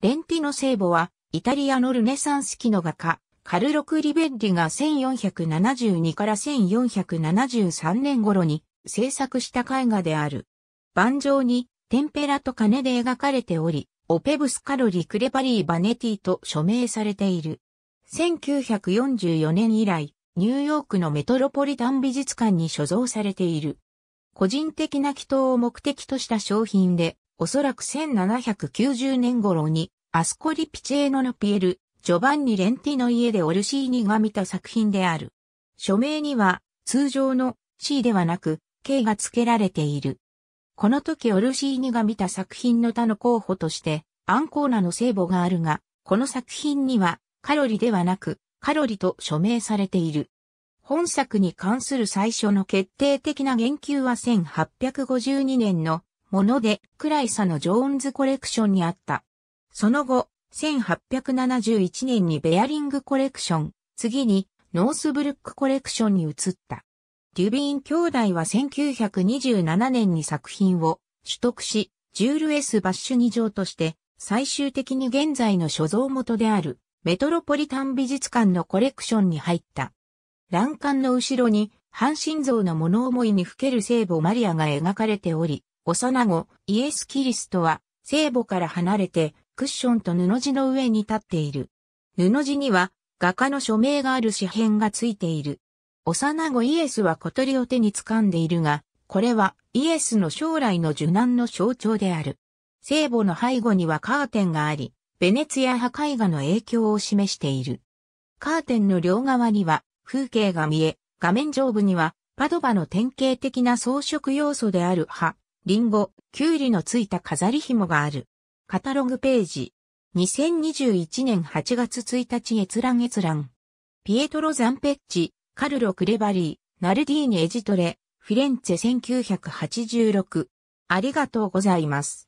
レンティノ聖母は、イタリアのルネサンス期の画家、カルロ・クリベッリが1472から1473年頃に制作した絵画である。盤上にテンペラと金で描かれており、オペブスカロリ・クレパリー・バネティと署名されている。1944年以来、ニューヨークのメトロポリタン美術館に所蔵されている。個人的な祈祷を目的とした商品で、おそらく1790年頃に、アスコリピチェーノのピエル、ジョバンニ・レンティの家でオルシーニが見た作品である。署名には、通常の C ではなく、K が付けられている。この時オルシーニが見た作品の他の候補として、アンコーナの聖母があるが、この作品には、カロリではなく、カロリと署名されている。本作に関する最初の決定的な言及は1852年のもので、暗いさのジョーンズコレクションにあった。その後、1871年にベアリングコレクション、次にノースブルックコレクションに移った。デュビーン兄弟は1927年に作品を取得し、ジュール・ S・ バッシュ2条として、最終的に現在の所蔵元であるメトロポリタン美術館のコレクションに入った。欄干の後ろに、半身像の物思いにふける聖母マリアが描かれており、幼子、イエス・キリストは、聖母から離れて、クッションと布地の上に立っている。布地には、画家の署名がある紙片がついている。幼子イエスは小鳥を手に掴んでいるが、これはイエスの将来の受難の象徴である。聖母の背後にはカーテンがあり、ベネツィア破壊。画の影響を示している。カーテンの両側には風景が見え、画面上部にはパドバの典型的な装飾要素である葉、リンゴ、キュウリのついた飾り紐がある。カタログページ。2021年8月1日閲覧閲覧。ピエトロ・ザンペッチ、カルロ・クレバリー、ナルディーニ・エジトレ、フィレンツェ1986。ありがとうございます。